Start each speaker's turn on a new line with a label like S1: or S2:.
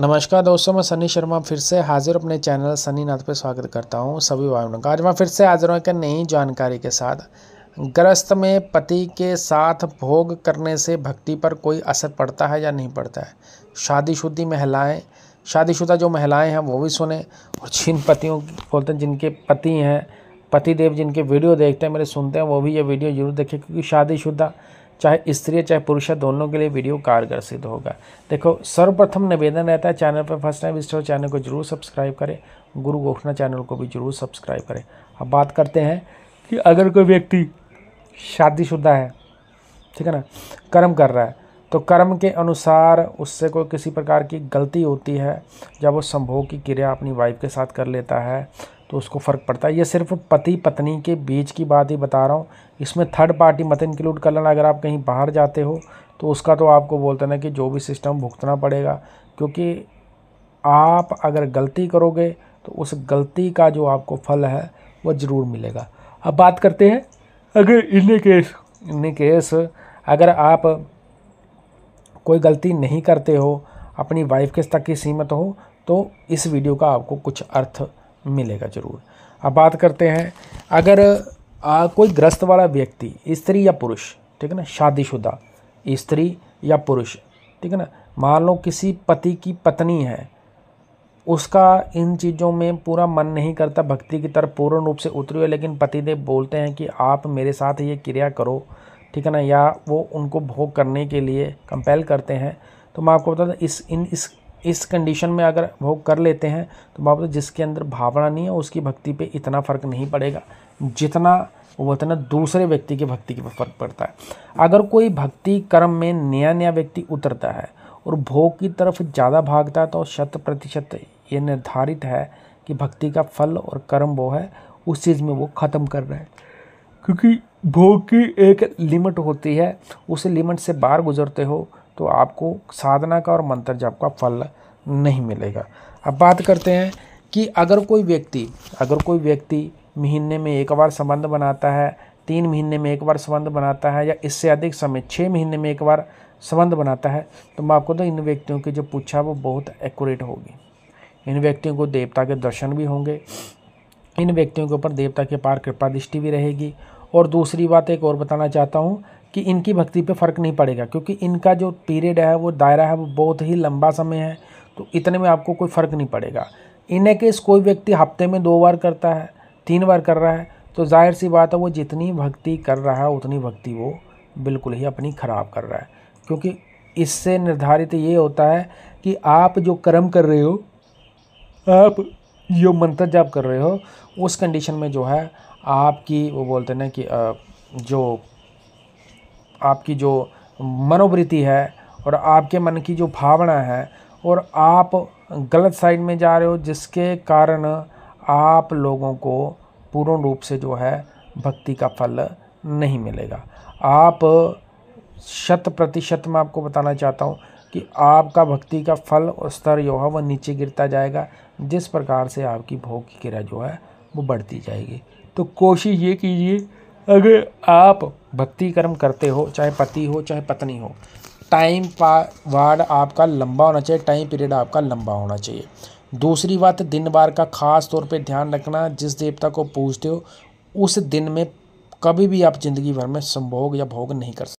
S1: नमस्कार दोस्तों मैं सनी शर्मा फिर से हाजिर अपने चैनल सनी नाथ पर स्वागत करता हूं सभी बहनों का आज मैं फिर से हाजिर हूँ एक नई जानकारी के साथ ग्रस्त में पति के साथ भोग करने से भक्ति पर कोई असर पड़ता है या नहीं पड़ता है शादीशुदी महिलाएं शादीशुदा जो महिलाएं हैं वो भी सुने और जिन पतियों बोलते हैं जिनके पति हैं पतिदेव जिनके वीडियो देखते हैं मेरे सुनते हैं वो भी ये वीडियो जरूर देखें क्योंकि शादीशुदा चाहे स्त्री चाहे पुरुष है दोनों के लिए वीडियो कारगर सिद्ध होगा देखो सर्वप्रथम निवेदन रहता है चैनल पर फर्स्ट टाइम विजिटर चैनल को जरूर सब्सक्राइब करें गुरु गोखना चैनल को भी जरूर सब्सक्राइब करें अब बात करते हैं कि अगर कोई व्यक्ति शादीशुदा है ठीक है ना कर्म कर रहा है तो कर्म के अनुसार उससे कोई किसी प्रकार की गलती होती है जब वो संभोग की क्रिया अपनी वाइफ के साथ कर लेता है तो उसको फ़र्क पड़ता है ये सिर्फ पति पत्नी के बीच की बात ही बता रहा हूँ इसमें थर्ड पार्टी मत इंक्लूड कर लेना अगर आप कहीं बाहर जाते हो तो उसका तो आपको बोलते ना कि जो भी सिस्टम भुगतना पड़ेगा क्योंकि आप अगर गलती करोगे तो उस गलती का जो आपको फल है वह ज़रूर मिलेगा अब बात करते हैं अगर इन केस इन केस अगर आप कोई गलती नहीं करते हो अपनी वाइफ के तक ही सीमित हो तो इस वीडियो का आपको कुछ अर्थ मिलेगा ज़रूर अब बात करते हैं अगर आ, कोई ग्रस्त वाला व्यक्ति स्त्री या पुरुष ठीक है ना शादीशुदा स्त्री या पुरुष ठीक है ना मान लो किसी पति की पत्नी है उसका इन चीज़ों में पूरा मन नहीं करता भक्ति की तरफ पूर्ण रूप से उतरी है लेकिन पतिदेव बोलते हैं कि आप मेरे साथ ये क्रिया करो ठीक है ना या वो उनको भोग करने के लिए कंपेल करते हैं तो मैं आपको बता दें इस इन इस इस कंडीशन में अगर भोग कर लेते हैं तो बाबा जिसके अंदर भावना नहीं है उसकी भक्ति पे इतना फ़र्क नहीं पड़ेगा जितना वो उतना दूसरे व्यक्ति की भक्ति के फ़र्क पड़ता है अगर कोई भक्ति कर्म में नया नया व्यक्ति उतरता है और भोग की तरफ ज़्यादा भागता है तो शत प्रतिशत ये निर्धारित है कि भक्ति का फल और कर्म वो है उस चीज़ में वो ख़त्म कर रहा है क्योंकि भोग की एक लिमिट होती है उस लिमिट से बाहर गुजरते हो तो आपको साधना का और मंत्र जाप का फल नहीं मिलेगा अब बात करते हैं कि अगर कोई व्यक्ति अगर कोई व्यक्ति महीने में एक बार संबंध बनाता है तीन महीने में एक बार संबंध बनाता है या इससे अधिक समय छः महीने में एक बार संबंध बनाता है तो मैं आपको तो इन व्यक्तियों की जो पूछा वो बहुत एक्यूरेट होगी इन व्यक्तियों को देवता के दर्शन भी होंगे इन व्यक्तियों के ऊपर देवता के पार कृपा दृष्टि भी रहेगी और दूसरी बात एक और बताना चाहता हूँ कि इनकी भक्ति पे फ़र्क नहीं पड़ेगा क्योंकि इनका जो पीरियड है वो दायरा है वो बहुत ही लंबा समय है तो इतने में आपको कोई फ़र्क नहीं पड़ेगा इन्हें केस कोई व्यक्ति हफ्ते में दो बार करता है तीन बार कर रहा है तो जाहिर सी बात है वो जितनी भक्ति कर रहा है उतनी भक्ति वो बिल्कुल ही अपनी ख़राब कर रहा है क्योंकि इससे निर्धारित ये होता है कि आप जो कर्म कर रहे हो आप जो मंत्र जाप कर रहे हो उस कंडीशन में जो है आपकी वो बोलते हैं ना कि जो आपकी जो मनोवृत्ति है और आपके मन की जो भावना है और आप गलत साइड में जा रहे हो जिसके कारण आप लोगों को पूर्ण रूप से जो है भक्ति का फल नहीं मिलेगा आप शत प्रतिशत मैं आपको बताना चाहता हूँ कि आपका भक्ति का फल और स्तर जो है वह नीचे गिरता जाएगा जिस प्रकार से आपकी भोग की किरा जो है वो बढ़ती जाएगी तो कोशिश ये कीजिए अगर आप भक्ति कर्म करते हो चाहे पति हो चाहे पत्नी हो टाइम पा वार्ड आपका लंबा होना चाहिए टाइम पीरियड आपका लंबा होना चाहिए दूसरी बात दिन बार का खास तौर पे ध्यान रखना जिस देवता को पूजते हो उस दिन में कभी भी आप ज़िंदगी भर में संभोग या भोग नहीं कर सकते